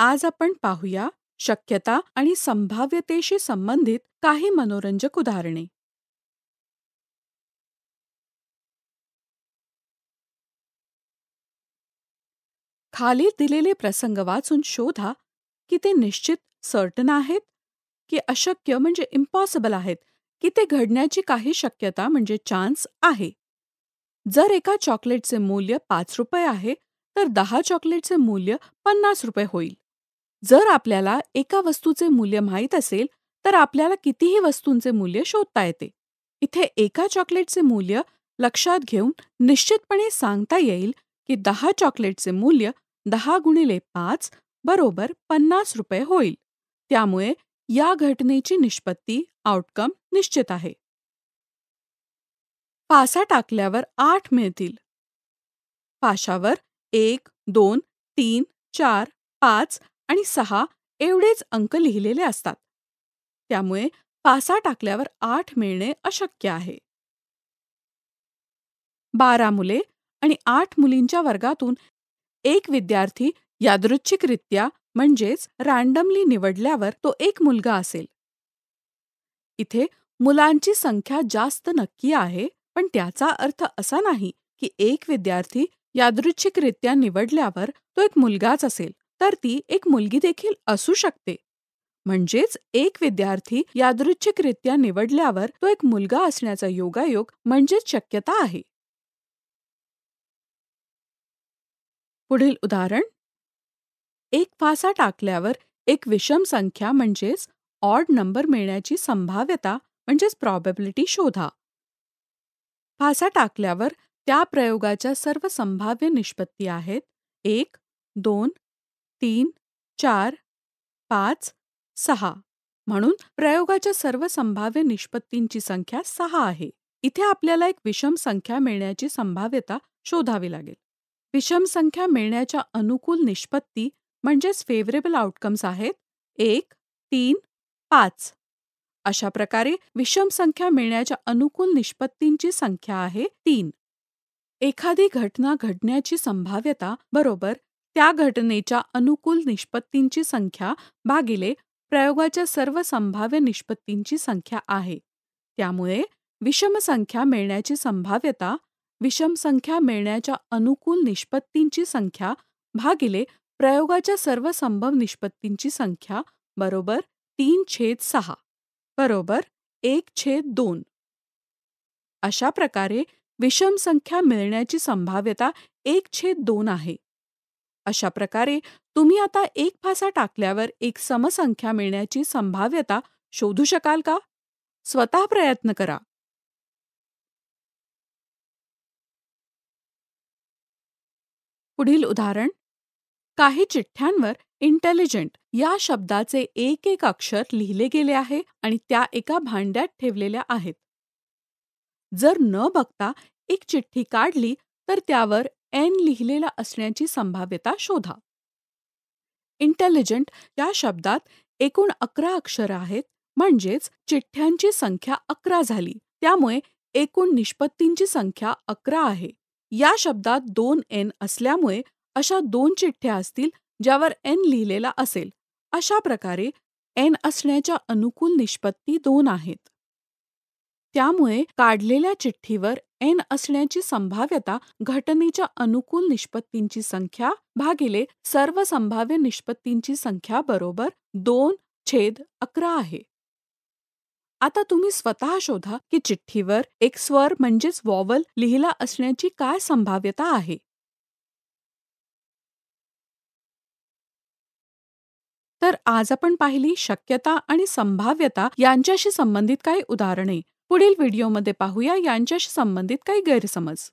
आज आपण पाहूया शक्यता आणि संभाव्यतेशी संबंधित काही मनोरंजक उदाहरणे खाली दिलेले प्रसंग वाचून शोधा की ते निश्चित सर्टन आहेत की अशक्य म्हणजे इम्पॉसिबल आहेत की ते घडण्याची काही शक्यता म्हणजे चान्स आहे जर एका चॉकलेटचे मूल्य पाच रुपये आहे तर दहा चॉकलेटचे मूल्य पन्नास रुपये होईल जर आपल्याला एका वस्तूचे मूल्य माहीत असेल तर आपल्याला कितीही वस्तूंचे मूल्य शोधता येते इथे एका चॉकलेटचे मूल्य लक्षात घेऊन निश्चितपणे सांगता येईल की दहा चॉकलेटचे मूल्य दहा गुणिले पाच बरोबर पन्नास रुपये होईल त्यामुळे या घटनेची निष्पत्ती आउटकम निश्चित आहे पासा टाकल्यावर आठ मिळतील पाशावर एक दोन तीन चार पाच आणि सहा एवढेच अंक लिहिलेले असतात त्यामुळे पासा टाकल्यावर आठ मिळणे अशक्य आहे बारा मुले आणि आठ मुलींच्या वर्गातून एक विद्यार्थी यादृच्छिकरित्या म्हणजेच रँडमली निवडल्यावर तो एक मुलगा असेल इथे मुलांची संख्या जास्त नक्की आहे पण त्याचा अर्थ असा नाही की एक विद्यार्थी यादृच्छिकरित्या निवडल्यावर तो एक मुलगाच असेल तर ती एक मुलगी देखील असू शकते म्हणजेच एक विद्यार्थी यादृच्छिकरित्या निवडल्यावर तो एक मुलगा असण्याचा योगायोग म्हणजेच शक्यता आहे पुढील उदाहरण एक फासा टाकल्यावर एक विषम संख्या म्हणजेच ऑड नंबर मिळण्याची संभाव्यता म्हणजेच प्रॉबेबिलिटी शोधा फासा टाकल्यावर त्या प्रयोगाच्या सर्व संभाव्य निष्पत्ती आहेत एक दोन तीन चार पाच सहा म्हणून प्रयोगाच्या सर्व संभाव्य निष्पत्तींची संख्या सहा आहे इथे आपल्याला एक विषम संख्या मिळण्याची संभाव्यता शोधावी लागेल विषम संख्या मिळण्याच्या अनुकूल निष्पत्ती म्हणजेच फेवरेबल आउटकम्स आहेत एक तीन पाच अशा प्रकारे विषम संख्या मिळण्याच्या अनुकूल निष्पत्तींची संख्या आहे तीन एखादी घटना घडण्याची संभाव्यता बरोबर त्या घटनेच्या अनुकूल निष्पत्तींची संख्या भागिले प्रयोगाच्या सर्व संभाव्य निष्पत्तींची संख्या आहे त्यामुळे विषम संख्या मिळण्याची संभाव्यता विषम संख्या मिळण्याच्या अनुकूल निष्पत्तींची संख्या भागिले प्रयोगाच्या सर्व संभव निष्पत्तींची संख्या बरोबर तीन छेद सहा बरोबर एक छेद दोन अशा प्रकारे विषम संख्या मिळण्याची संभाव्यता एक छेद दोन आहे अशा प्रकारे तुम्ही आता एक फासा टाकल्यावर एक समसंख्या मिळण्याची संभाव्यता शोधू शकाल का स्वतः प्रयत्न करा पुढील उदाहरण काही चिठ्ठ्यांवर इंटेलिजंट या शब्दाचे एक एक अक्षर लिहिले गेले आहे आणि त्या एका भांड्यात ठेवलेल्या आहेत जर न बघता एक चिठ्ठी काढली तर त्यावर एन लिहिलेला असण्याची संभाव्यता शोधा इंटेलिजंट या शब्दात एकूण अकरा अक्षरं आहेत म्हणजेच चिठ्ठ्यांची संख्या अकरा झाली त्यामुळे एकूण निष्पत्तींची संख्या अकरा आहे या शब्दात दोन एन असल्यामुळे अशा दोन चिठ्ठ्या असतील ज्यावर एन लिहिलेला असेल अशा प्रकारे एन असण्याच्या अनुकूल निष्पत्ती दोन आहेत त्यामुळे काढलेल्या चिठ्ठीवर एन असण्याची संभाव्यता घटनेच्या अनुकूल निष्पत्तींची संख्या भागिले सर्व संभाव्य निष्पत्तींची संख्या बरोबर दोन छेद अकरा आहे आता तुम्ही स्वतः शोधा की चिठ्ठीवर एक स्वर म्हणजेच वॉवल लिहिला असण्याची काय संभाव्यता आहे तर आज आपण पाहिली शक्यता आणि संभाव्यता यांच्याशी संबंधित काही उदाहरणे पुढील व्हिडिओमध्ये पाहूया यांच्याशी संबंधित काही गैरसमज